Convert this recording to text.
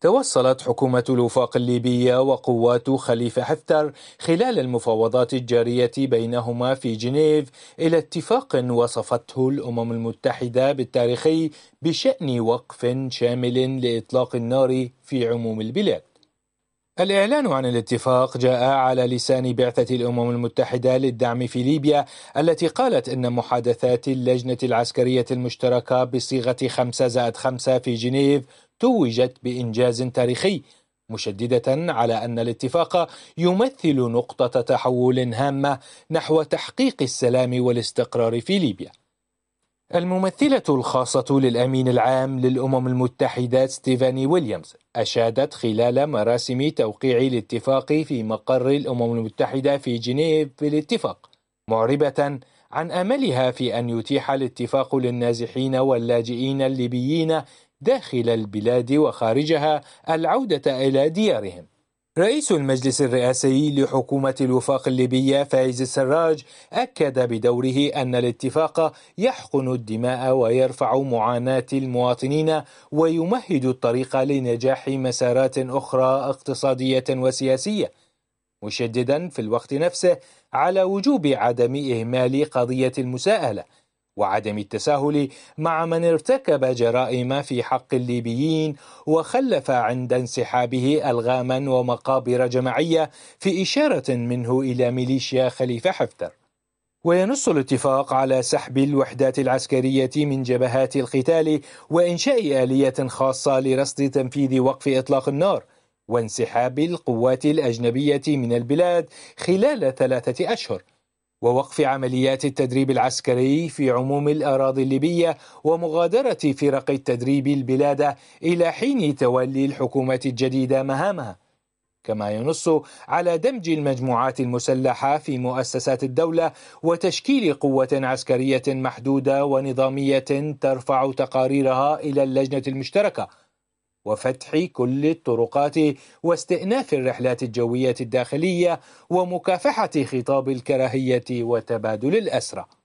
توصلت حكومة الوفاق الليبية وقوات خليفة حفتر خلال المفاوضات الجارية بينهما في جنيف إلى اتفاق وصفته الأمم المتحدة بالتاريخي بشأن وقف شامل لإطلاق النار في عموم البلاد. الإعلان عن الاتفاق جاء على لسان بعثة الأمم المتحدة للدعم في ليبيا التي قالت أن محادثات اللجنة العسكرية المشتركة بصيغة 5 زائد 5 في جنيف توجت بإنجاز تاريخي مشددة على أن الاتفاق يمثل نقطة تحول هامة نحو تحقيق السلام والاستقرار في ليبيا. الممثلة الخاصة للأمين العام للأمم المتحدة ستيفاني ويليامز أشادت خلال مراسم توقيع الاتفاق في مقر الأمم المتحدة في جنيف بالاتفاق، معربة عن أملها في أن يتيح الاتفاق للنازحين واللاجئين الليبيين داخل البلاد وخارجها العودة إلى ديارهم رئيس المجلس الرئاسي لحكومة الوفاق الليبية فايز السراج أكد بدوره أن الاتفاق يحقن الدماء ويرفع معاناة المواطنين ويمهد الطريق لنجاح مسارات أخرى اقتصادية وسياسية مشددا في الوقت نفسه على وجوب عدم إهمال قضية المساءلة وعدم التساهل مع من ارتكب جرائم في حق الليبيين وخلف عند انسحابه الغاما ومقابر جماعيه في اشاره منه الى ميليشيا خليفه حفتر وينص الاتفاق على سحب الوحدات العسكريه من جبهات القتال وانشاء اليه خاصه لرصد تنفيذ وقف اطلاق النار وانسحاب القوات الاجنبيه من البلاد خلال ثلاثه اشهر ووقف عمليات التدريب العسكري في عموم الاراضي الليبيه ومغادره فرق التدريب البلاد الى حين تولي الحكومه الجديده مهامها كما ينص على دمج المجموعات المسلحه في مؤسسات الدوله وتشكيل قوه عسكريه محدوده ونظاميه ترفع تقاريرها الى اللجنه المشتركه وفتح كل الطرقات واستئناف الرحلات الجوية الداخلية ومكافحة خطاب الكراهية وتبادل الأسرى